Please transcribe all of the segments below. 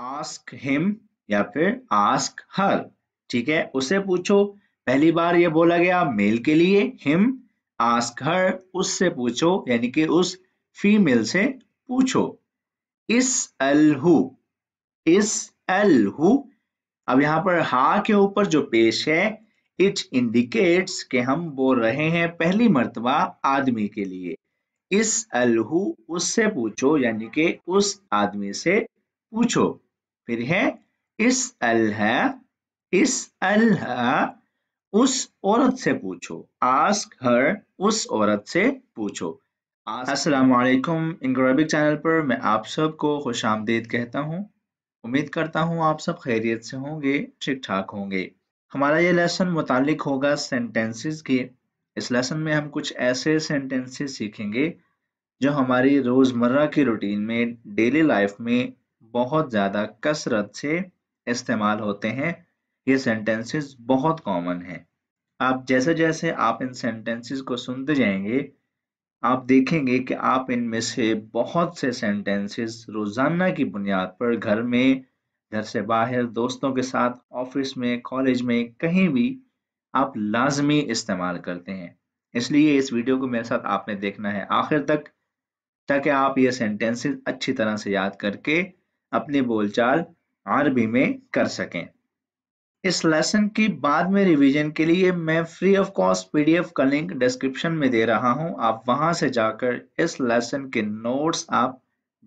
Ask him या फिर ask her ठीक है उसे पूछो पहली बार ये बोला गया मेल के लिए हिम आस्क हर उससे पूछो यानी कि उस फीमेल से पूछो इस एल हु इस एल हु अब यहां पर हा के ऊपर जो पेश है इट इंडिकेट्स के हम बोल रहे हैं पहली मर्तबा आदमी के लिए इस अलहू उससे पूछो यानी कि उस आदमी से पूछो फिर है इस है इस है उस औरत से पूछो आस्क हर उस औरत से पूछो वालेकुम इंग्रेबिक चैनल पर मैं आप सबको खुश आमदेद कहता हूँ उम्मीद करता हूँ आप सब खैरियत से होंगे ठीक ठाक होंगे हमारा ये लेसन मुतालिक होगा सेंटेंसेस के इस लेसन में हम कुछ ऐसे सेंटेंसेस सीखेंगे जो हमारी रोज़मर्रा की रूटीन में डेली लाइफ में बहुत ज़्यादा कसरत से इस्तेमाल होते हैं ये सेंटेंसेस बहुत कॉमन हैं आप जैसे जैसे आप इन सेंटेंसेस को सुनते जाएंगे आप देखेंगे कि आप इनमें से बहुत से सेंटेंसेस रोज़ाना की बुनियाद पर घर में घर से बाहर दोस्तों के साथ ऑफिस में कॉलेज में कहीं भी आप लाजमी इस्तेमाल करते हैं इसलिए इस वीडियो को मेरे साथ आपने देखना है आखिर तक ताकि आप ये सेंटेंसेस अच्छी तरह से याद करके अपनी बोलचाल अरबी में कर सकें इस लेसन की बाद में रिवीजन के लिए मैं फ्री ऑफ कॉस्ट पीडीएफ का लिंक डिस्क्रिप्शन में दे रहा हूं आप वहां से जाकर इस लेसन के नोट्स आप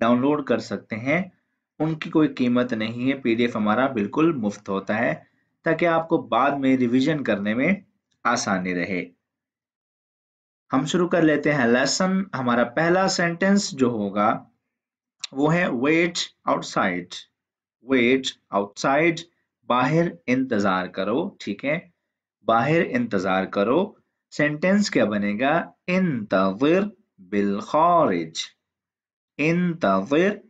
डाउनलोड कर सकते हैं उनकी कोई कीमत नहीं है पीडीएफ हमारा बिल्कुल मुफ्त होता है ताकि आपको बाद में रिवीजन करने में आसानी रहे हम शुरू कर लेते हैं लेसन हमारा पहला सेंटेंस जो होगा वो है वेट आउटसाइड वेट आउटसाइड बाहर इंतजार करो ठीक है बाहर इंतजार करो सेंटेंस क्या बनेगा इंतविर बिल खारिज इंतविर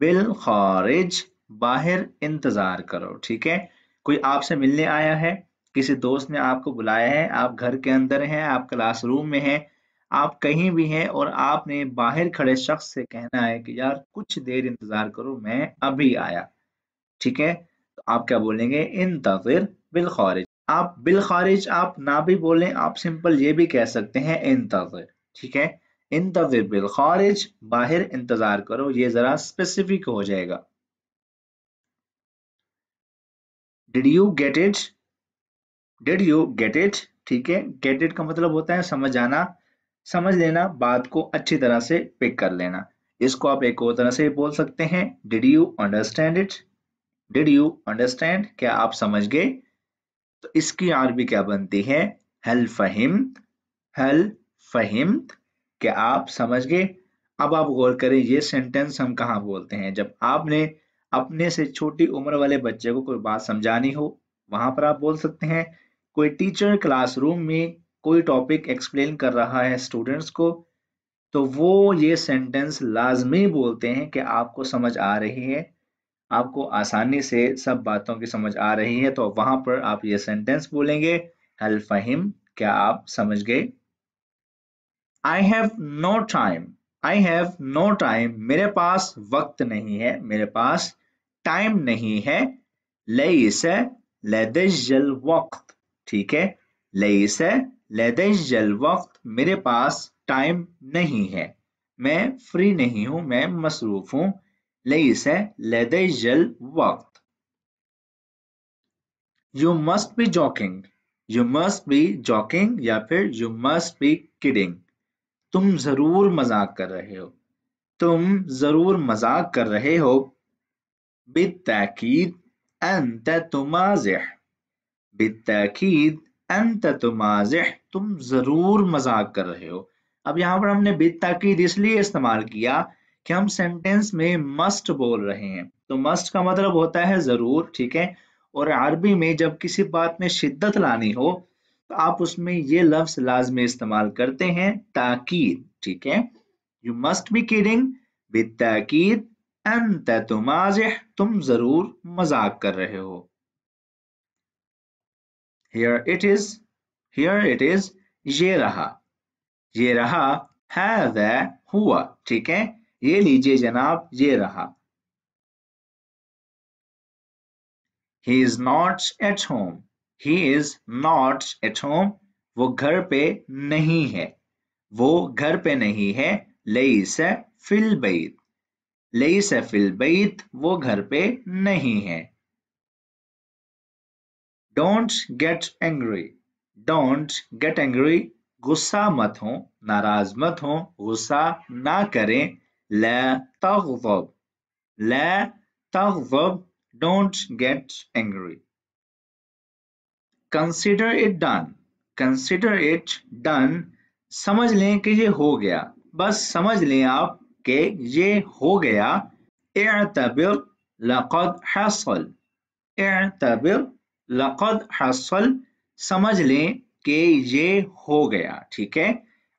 बिल खारिज बाहर इंतजार करो ठीक है कोई आपसे मिलने आया है किसी दोस्त ने आपको बुलाया है आप घर के अंदर हैं आप क्लासरूम में हैं आप कहीं भी हैं और आपने बाहर खड़े शख्स से कहना है कि यार कुछ देर इंतजार करो मैं अभी आया ठीक है तो आप क्या बोलेंगे इंतजिर बिल खारिज आप बिल खारिज आप ना भी बोलें आप सिंपल ये भी कह सकते हैं इंतजिर ठीक है इंतजिर बिल खारिज बाहर इंतजार करो ये जरा स्पेसिफिक हो जाएगा did you get it did you get it ठीक है गेट इट का मतलब होता है समझ आना समझ लेना बात को अच्छी तरह से पिक कर लेना इसको आप एक और तरह से बोल सकते हैं did you understand it did you understand क्या आप समझ गए तो इसकी आरबी क्या बनती है हल फहिम फहिम क्या आप समझ गए अब आप गौर करें ये सेंटेंस हम कहाँ बोलते हैं जब आपने अपने से छोटी उम्र वाले बच्चे को कोई बात समझानी हो वहां पर आप बोल सकते हैं कोई टीचर क्लासरूम में कोई टॉपिक एक्सप्लेन कर रहा है स्टूडेंट्स को तो वो ये सेंटेंस लाजमी बोलते हैं कि आपको समझ आ रही है आपको आसानी से सब बातों की समझ आ रही है तो वहां पर आप ये सेंटेंस बोलेंगे हल फहिम क्या आप समझ गए I have no time I have no time मेरे पास वक्त नहीं है मेरे पास टाइम नहीं है लई से जल वक्त ठीक है ले से लदश जल वक्त मेरे पास टाइम नहीं है मैं फ्री नहीं हूं मैं मसरूफ हूं लईस है लदश जल वक्त you must be joking you must be joking या फिर यू मस्ट बी किडिंग तुम जरूर मजाक कर रहे हो तुम जरूर मजाक कर रहे हो बिताकीद अंत बिद बिताकीद अंत तुम जरूर मजाक कर रहे हो अब यहाँ पर हमने ताकीद इसलिए इस्तेमाल किया कि हम सेंटेंस में मस्ट बोल रहे हैं तो मस्ट का मतलब होता है जरूर ठीक है और अरबी में जब किसी बात में शिद्दत लानी हो तो आप उसमें ये लफ्ज लाजमी इस्तेमाल करते हैं ताकीद ठीक है यू मस्ट बी किडिंग बेताकीद अंत तुमाजिह तुम जरूर मजाक कर रहे हो here it is here it is ये रहा ये रहा हैदा हुआ ठीक है ये लीजिए जनाब ये रहा he is not at home he is not at home वो घर पे नहीं है वो घर पे नहीं है लई से फिल बैत लई से फिल बैत वो घर पे नहीं है don't get angry don't get angry गुस्सा मत हो नाराज मत हो गुस्सा ना करें ला तगजब don't get angry consider it done consider it done समझ लें कि ये हो गया बस समझ लें आप कि ये हो गया एतबिर लकद हसल एतबिर लकद हसल समझ लें कि ये हो गया ठीक है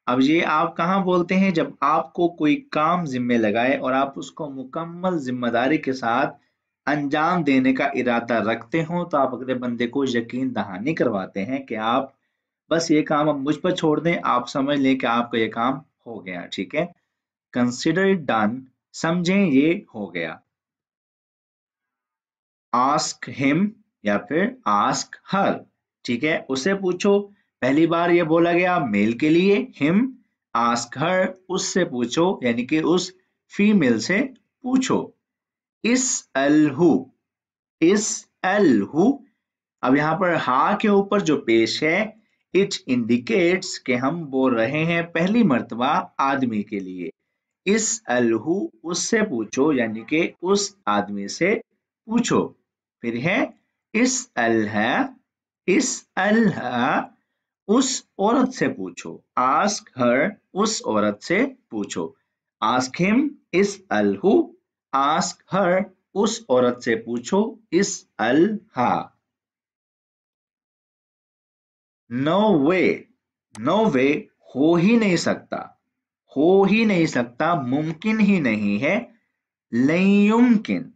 अब ये आप कहाँ बोलते हैं जब आपको कोई काम जिम्मे लगाए और आप उसको मुकम्मल जिम्मेदारी के साथ अंजाम देने का इरादा रखते हो तो आप अगले बंदे को यकीन दहानी करवाते हैं कि आप बस ये काम अब मुझ पर छोड़ दें आप समझ लें कि आपका ये काम हो गया ठीक है कंसिडर डन समझें ये हो गया आस्क हिम या फिर आस्क हर ठीक है उसे पूछो पहली बार ये बोला गया मेल के लिए हिम आस्क हर उससे पूछो यानी कि उस फीमेल से पूछो इस एल हु इस एल हु अब यहां पर हा के ऊपर जो पेश है इट इंडिकेट्स के हम बोल रहे हैं पहली मर्तबा आदमी के लिए इस अलहू उससे पूछो यानी कि उस आदमी से पूछो फिर है इस है इस है उस औरत से पूछो आस्क हर उस औरत से पूछो आस्क हिम इस अलहू आस्क हर उस औरत से पूछो इस हा नो वे नो वे हो ही नहीं सकता हो ही नहीं सकता मुमकिन ही नहीं है लयुमकिन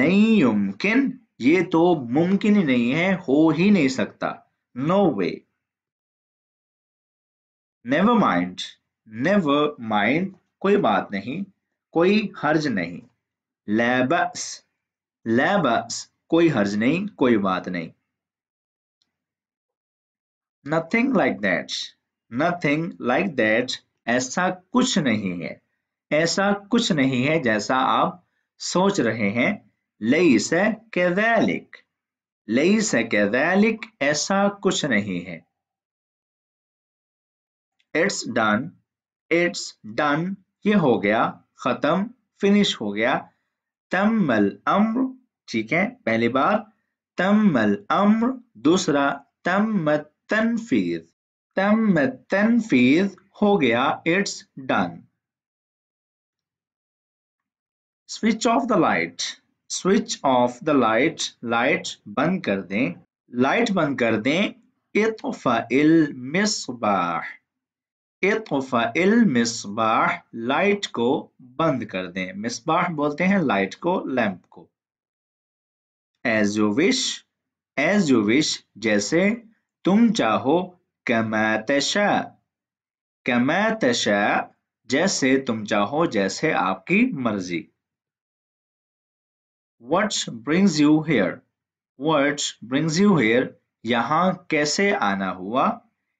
लयुमकिन ये तो मुमकिन ही नहीं है हो ही नहीं सकता no way never mind never mind कोई बात नहीं कोई हर्ज नहीं लैबस लैबस कोई हर्ज नहीं कोई बात नहीं nothing like that nothing like that ऐसा कुछ नहीं है ऐसा कुछ नहीं है जैसा आप सोच रहे हैं लईस कैदैलिक लईस कैदैलिक ऐसा कुछ नहीं है इट्स डन इट्स डन ये हो गया खत्म फिनिश हो गया तमल अम्र ठीक है पहली बार तमल अम्र दूसरा तम तनफीज तम तनफीज हो गया it's done switch off the light switch off the light light बंद कर दें लाइट बंद कर दें इतफाइल मिसबाह लाइट को बंद कर दें मिसबाह बोलते हैं लाइट को लैंप को as you wish as you wish जैसे तुम चाहो कमैतशा कमैतशा जैसे तुम चाहो जैसे आपकी मर्जी what brings you here what brings you here यहाँ कैसे आना हुआ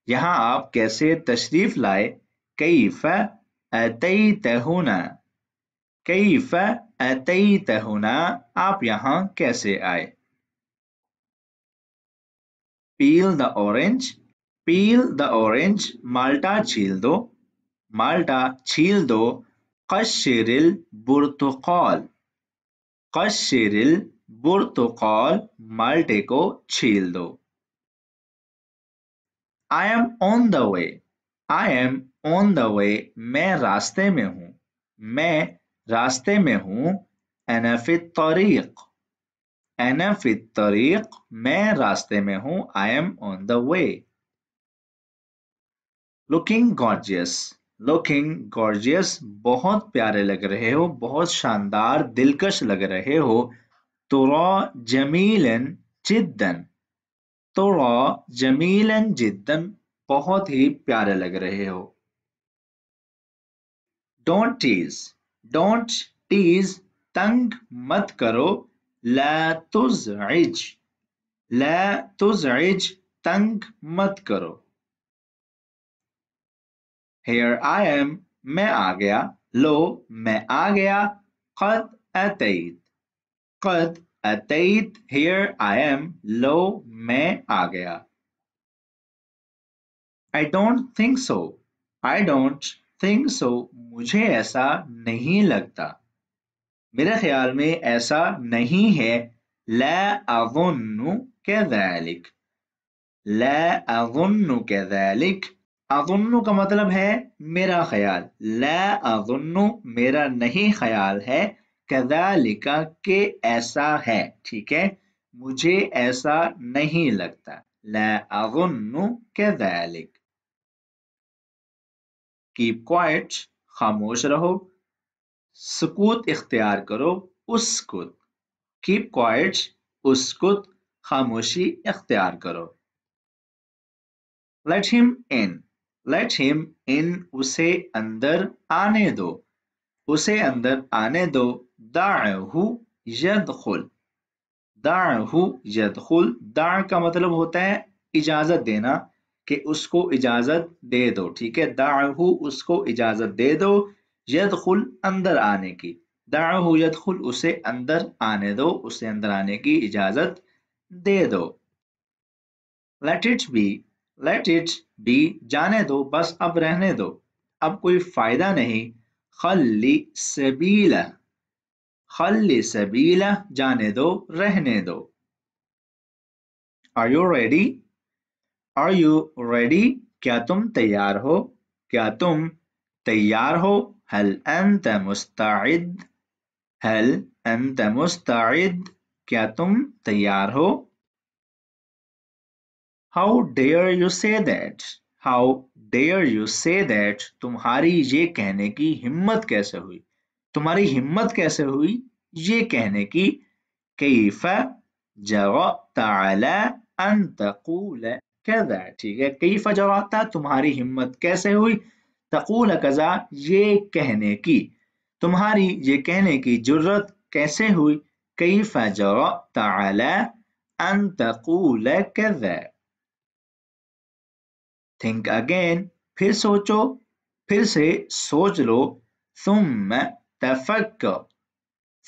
यहाँ आप कैसे तशरीफ लाए कई फई तहुना कई फई तहुना आप यहाँ कैसे आए peel the orange peel the orange माल्टा छील दो माल्टा छील दो कशरिल बुरतुकॉल कशरिल बुर्तुकाल तो माल्टे को छील दो I am on the way I am on the way मैं रास्ते में हूं मैं रास्ते में हूं एनफित तरीक एनफित तरीक मैं रास्ते में हूं I am on the way looking gorgeous looking gorgeous बहुत प्यारे लग रहे हो बहुत शानदार दिलकश लग रहे हो तुरा जमीलन जिद्दन तुरा जमीलन जिद्दन बहुत ही प्यारे लग रहे हो डोंट टीज डोंट टीज तंग मत करो ला तुज ला तुज इज तंग मत करो Here I am. मैं आ गया. लो मैं आ गया. قد أتيت. قد أتيت. Here I am. लो मैं आ गया. I don't think so. I don't think so. मुझे ऐसा नहीं लगता मेरे ख्याल में ऐसा नहीं है ला अगुन्नु कैलिक ला के दैलिक अजुन्नु का मतलब है मेरा ख्याल ला अजुन्नु मेरा नहीं ख्याल है कदा लिखा के ऐसा है ठीक है मुझे ऐसा नहीं लगता ला अजुन्नु लिख कीप क्वाइट खामोश रहो सुकूत इख्तियार करो उसकुत कीप क्वाइट उसकुत खामोशी इख्तियार करो let him in let him in उसे अंदर आने दो उसे अंदर आने दो दाहु खुल दाहु यदखुल दा का मतलब होता है इजाजत देना कि उसको इजाजत दे दो ठीक है दाहु उसको इजाजत दे दो खुल अंदर आने की दाहु यदखुल उसे अंदर आने दो उसे अंदर आने की इजाजत दे दो let it be let it be जाने दो बस अब रहने दो अब कोई फ़ायदा नहीं खल्ली सबील खल्ली सबील जाने दो रहने दो are you ready are you ready क्या तुम तैयार हो क्या तुम तैयार हो हल अंत मुस्ताइद हल अंत मुस्ताइद क्या तुम तैयार हो how dare you say that how dare you say that तुम्हारी ये कहने की हिम्मत कैसे हुई तुम्हारी हिम्मत कैसे हुई ये कहने की कैफ जगह अन ठीक है कैफ जगह तुम्हारी हिम्मत कैसे हुई तकूल कजा ये कहने की तुम्हारी ये कहने की जरूरत कैसे हुई कैफ जगह तला अंतकूल कजा थिंक अगेन फिर सोचो फिर से सोच लो सुम तफक्कर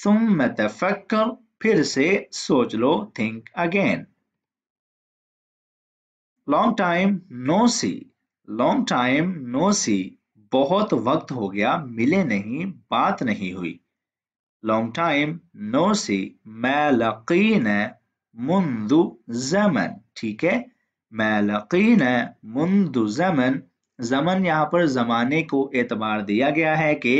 सुम तफक्कर फिर से सोच लो think again long time no see long time no see बहुत वक्त हो गया मिले नहीं बात नहीं हुई लॉन्ग टाइम नो सी मैं लकीन मुंदु जमन ठीक है मैं लकीन मुंदु जमन जमन यहाँ पर जमाने को एतबार दिया गया है कि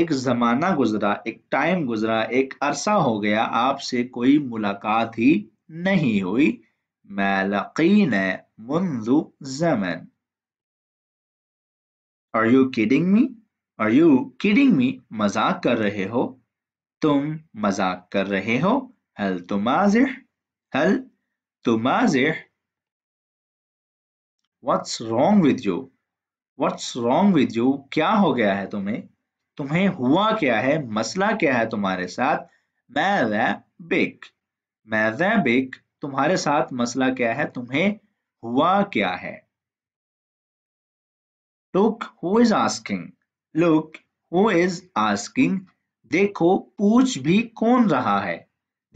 एक जमाना गुजरा एक टाइम गुजरा एक अरसा हो गया आपसे कोई मुलाकात ही नहीं हुई मैं लकीन मुंदु जमन are you kidding me are you kidding me मजाक कर रहे हो तुम मजाक कर रहे हो हल तुम हल तुम what's wrong with you what's wrong with you क्या हो गया है तुम्हें तुम्हें हुआ क्या है मसला क्या है तुम्हारे साथ मैं मैं मैजिक मैजिक तुम्हारे साथ मसला क्या है तुम्हें हुआ क्या है look who is asking look who is asking देखो पूछ भी कौन रहा है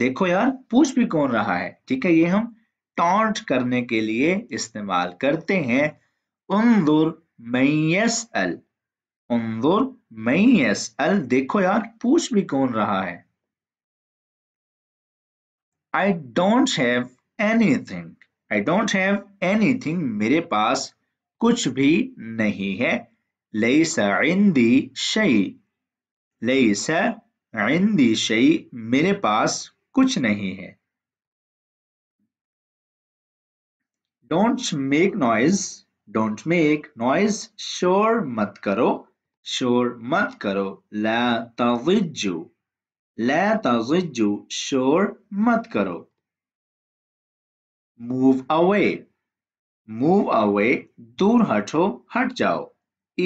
देखो यार पूछ भी कौन रहा है ठीक है ये हम टॉन्ट करने के लिए इस्तेमाल करते हैं उन्दुर मैयस अल उन्दुर मैयस अल देखो यार पूछ भी कौन रहा है I don't have anything I don't have anything मेरे पास कुछ भी नहीं है लई सिंदी शई लई सिंदी शई मेरे पास कुछ नहीं है don't make noise don't make noise शोर मत करो शोर मत करो ला तजिजू ला तजिजू शोर मत करो मूव अवे मूव अवे दूर हटो हट जाओ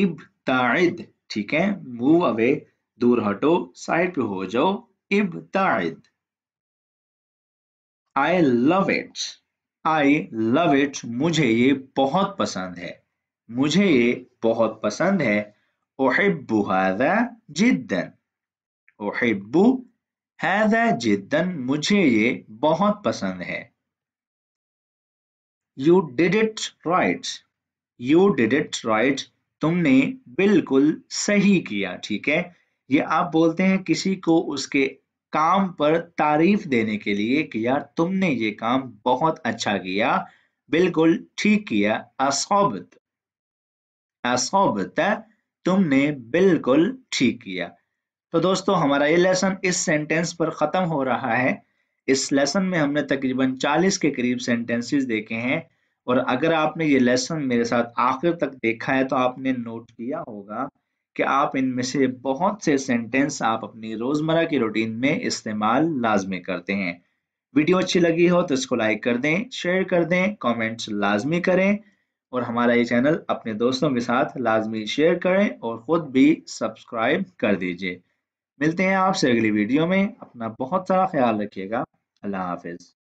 इब ताइद ठीक है मूव अवे दूर हटो साइड पे हो जाओ इब ताइद I love it I love it मुझे ये बहुत पसंद है मुझे ये बहुत पसंद है ओहिबू हैदा जिद्दन ओहिबू हैदा जिद्दन मुझे ये बहुत पसंद है you did it right you did it right तुमने बिल्कुल सही किया ठीक है ये आप बोलते हैं किसी को उसके काम पर तारीफ देने के लिए कि यार तुमने ये काम बहुत अच्छा किया बिल्कुल ठीक किया असौबत असौबत तुमने बिल्कुल ठीक किया तो दोस्तों हमारा ये लेसन इस सेंटेंस पर ख़त्म हो रहा है इस लेसन में हमने तकरीबन 40 के करीब सेंटेंसेस देखे हैं और अगर आपने ये लेसन मेरे साथ आखिर तक देखा है तो आपने नोट किया होगा कि आप इनमें से बहुत से सेंटेंस आप अपनी रोज़मर्रा की रूटीन में इस्तेमाल लाजमी करते हैं वीडियो अच्छी लगी हो तो इसको लाइक कर दें शेयर कर दें कमेंट्स लाजमी करें और हमारा ये चैनल अपने दोस्तों के साथ लाजमी शेयर करें और ख़ुद भी सब्सक्राइब कर दीजिए मिलते हैं आपसे अगली वीडियो में अपना बहुत सारा ख्याल रखिएगा अल्लाह हाफिज़